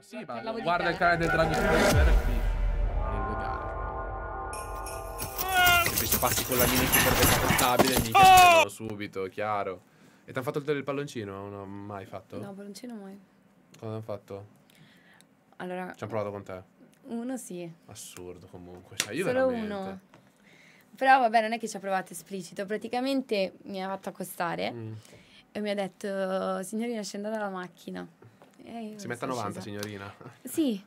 Ma sì, ma guarda il canale del Dragon Slayer qui. Invece ah! passi con la mini super portabile e mica oh! subito, chiaro. E ti hanno fatto il palloncino? Non ho mai fatto. No, palloncino mai. Cosa hanno fatto? Allora. Ci hanno provato con te. Uno sì. Assurdo comunque. Cioè, io Solo veramente... uno. Però vabbè, non è che ci ha provato esplicito. Praticamente mi ha fatto accostare mm. e mi ha detto, signorina, scenda dalla macchina. Eh, si mette a 90, scesa. signorina. Sì,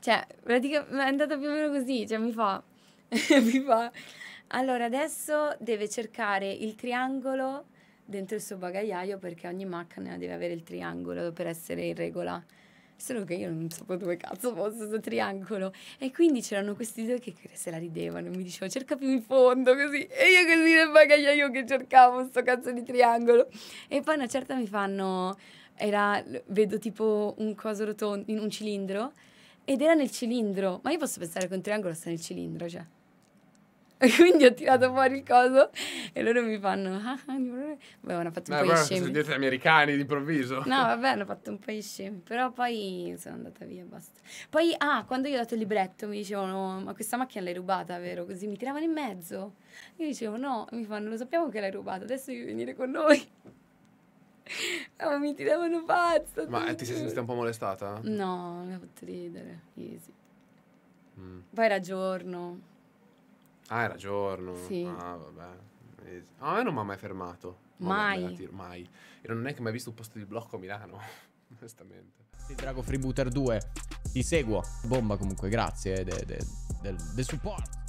cioè, praticamente è andata più o meno così, cioè mi fa... mi fa... Allora, adesso deve cercare il triangolo dentro il suo bagagliaio perché ogni macchina deve avere il triangolo per essere in regola. Solo che io non sapevo dove cazzo fosse questo triangolo. E quindi c'erano questi due che se la ridevano. e Mi dicevano cerca più in fondo così. E io così nel bagagliaio che cercavo questo cazzo di triangolo. E poi una certa mi fanno... Era, vedo tipo un coso rotondo, in un cilindro. Ed era nel cilindro. Ma io posso pensare che un triangolo sta nel cilindro, cioè quindi ho tirato fuori il coso e loro mi fanno ah, ah, beh hanno fatto un po' di scemi siete americani d'improvviso no vabbè hanno fatto un po' di scemi però poi sono andata via basta poi ah quando io ho dato il libretto mi dicevano ma questa macchina l'hai rubata vero così mi tiravano in mezzo io dicevo no mi fanno lo sappiamo che l'hai rubata adesso devi venire con noi no, oh, mi tiravano pazzo. ma eh, ti sei sentita un po' molestata? no mi ha fatto ridere easy mm. poi era giorno Ah, era giorno. Sì. Ah, vabbè. Ah, a me non mi ha mai fermato. Mai. mai. Io non è che mai visto un posto di blocco a Milano. Onestamente. Sì, Drago Freebooter 2. Ti seguo. Bomba comunque, grazie del de, de, de supporto.